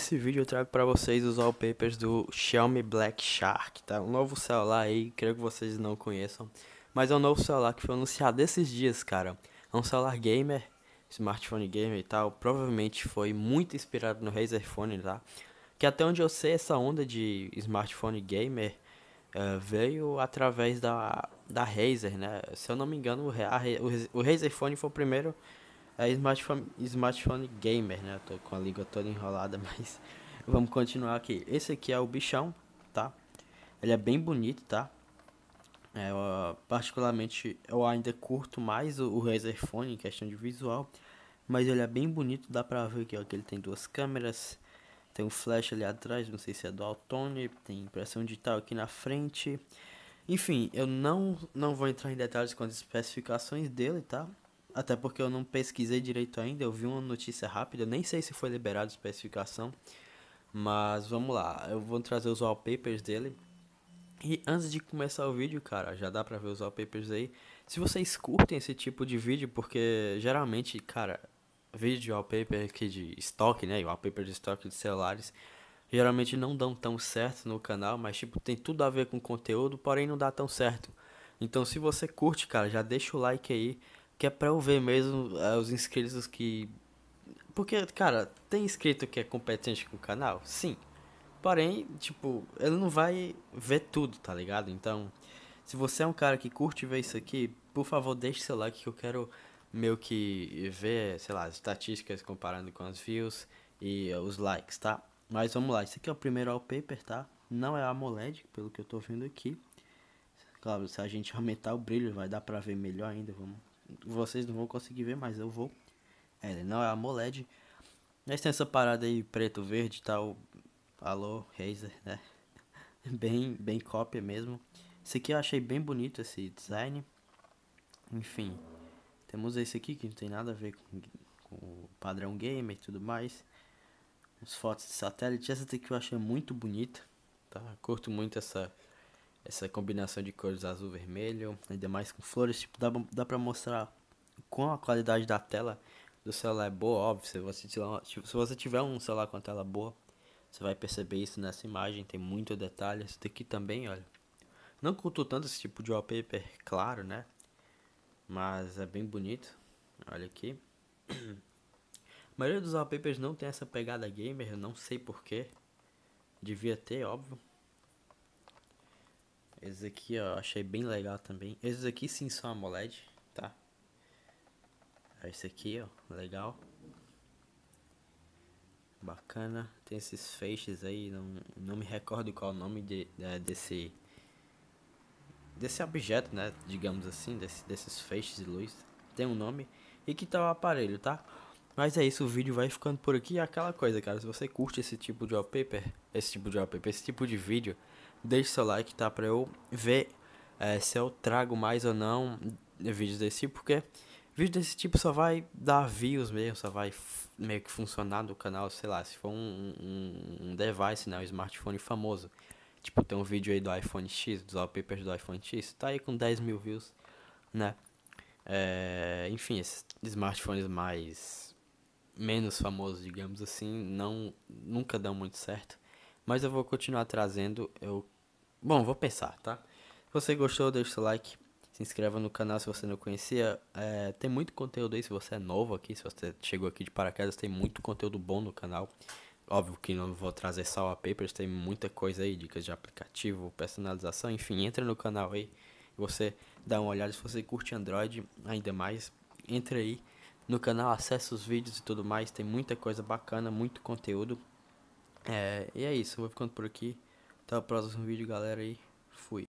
Nesse vídeo eu trago para vocês os wallpapers do Xiaomi Black Shark, tá? Um novo celular aí, creio que vocês não conheçam, mas é um novo celular que foi anunciado esses dias, cara. É um celular gamer, smartphone gamer e tal, provavelmente foi muito inspirado no Razer Phone, tá? Que até onde eu sei, essa onda de smartphone gamer uh, veio através da, da Razer, né? Se eu não me engano, o, a, o, o Razer Phone foi o primeiro é smartphone, smartphone gamer, né? Eu tô com a língua toda enrolada, mas vamos continuar aqui. Esse aqui é o bichão, tá? Ele é bem bonito, tá? É, eu, particularmente eu ainda curto mais o, o Razer Phone em questão de visual, mas ele é bem bonito, dá pra ver aqui, ó, que ele tem duas câmeras, tem um flash ali atrás, não sei se é do tone, tem impressão digital aqui na frente. Enfim, eu não, não vou entrar em detalhes com as especificações dele, tá? Até porque eu não pesquisei direito ainda, eu vi uma notícia rápida, nem sei se foi liberado especificação, mas vamos lá, eu vou trazer os wallpapers dele. E antes de começar o vídeo, cara, já dá pra ver os wallpapers aí. Se vocês curtem esse tipo de vídeo, porque geralmente, cara, vídeo de wallpaper aqui de estoque, né, wallpaper de estoque de celulares, geralmente não dão tão certo no canal, mas tipo, tem tudo a ver com conteúdo, porém não dá tão certo. Então se você curte, cara, já deixa o like aí que é pra eu ver mesmo é, os inscritos que. Porque, cara, tem inscrito que é competente com o canal? Sim. Porém, tipo, ele não vai ver tudo, tá ligado? Então, se você é um cara que curte ver isso aqui, por favor, deixe seu like que eu quero meio que ver, sei lá, as estatísticas comparando com as views e ah, os likes, tá? Mas vamos lá, esse aqui é o primeiro all paper, tá? Não é AMOLED, pelo que eu tô vendo aqui. Claro, se a gente aumentar o brilho, vai dar pra ver melhor ainda. Vamos vocês não vão conseguir ver, mas eu vou. Ele é, não é AMOLED. Mas tem essa parada aí preto, verde e tal. Alô, Razer, né? Bem, bem cópia mesmo. Esse aqui eu achei bem bonito, esse design. Enfim, temos esse aqui que não tem nada a ver com, com o padrão gamer e tudo mais. As fotos de satélite. Essa daqui eu achei muito bonita. Tá? Curto muito essa essa combinação de cores azul vermelho, ainda mais com flores, tipo, dá, dá pra mostrar com a qualidade da tela do celular é boa, óbvio, se você, tiver, tipo, se você tiver um celular com a tela boa, você vai perceber isso nessa imagem, tem muito detalhe, isso daqui também, olha. Não curto tanto esse tipo de wallpaper, claro, né? Mas é bem bonito, olha aqui. a maioria dos wallpapers não tem essa pegada gamer, eu não sei porquê. Devia ter, óbvio. Esses aqui, ó, achei bem legal também. Esses aqui sim são AMOLED, tá? Esse aqui, ó, legal. Bacana. Tem esses feixes aí, não, não me recordo qual o nome de, de, é, desse... Desse objeto, né, digamos assim, desse, desses feixes de luz. Tem um nome. E que tal o aparelho, tá? Mas é isso, o vídeo vai ficando por aqui. Aquela coisa, cara, se você curte esse tipo de wallpaper, esse tipo de wallpaper, esse tipo de vídeo deixe seu like, tá? Pra eu ver é, se eu trago mais ou não vídeos desse tipo, porque vídeo desse tipo só vai dar views mesmo, só vai meio que funcionar no canal, sei lá, se for um, um, um device, né? Um smartphone famoso. Tipo, tem um vídeo aí do iPhone X, dos wallpapers do iPhone X, tá aí com 10 mil views, né? É, enfim, esses smartphones mais menos famosos, digamos assim, não nunca dão muito certo. Mas eu vou continuar trazendo. Eu. Bom, vou pensar, tá? Se você gostou, deixa seu like. Se inscreva no canal se você não conhecia. É, tem muito conteúdo aí. Se você é novo aqui, se você chegou aqui de paraquedas, tem muito conteúdo bom no canal. Óbvio que não vou trazer só a papers, tem muita coisa aí, dicas de aplicativo, personalização, enfim, entra no canal aí, você dá uma olhada, se você curte Android ainda mais, entra aí no canal, acessa os vídeos e tudo mais, tem muita coisa bacana, muito conteúdo. É, e é isso, eu vou ficando por aqui. Até o próximo vídeo, galera. E fui.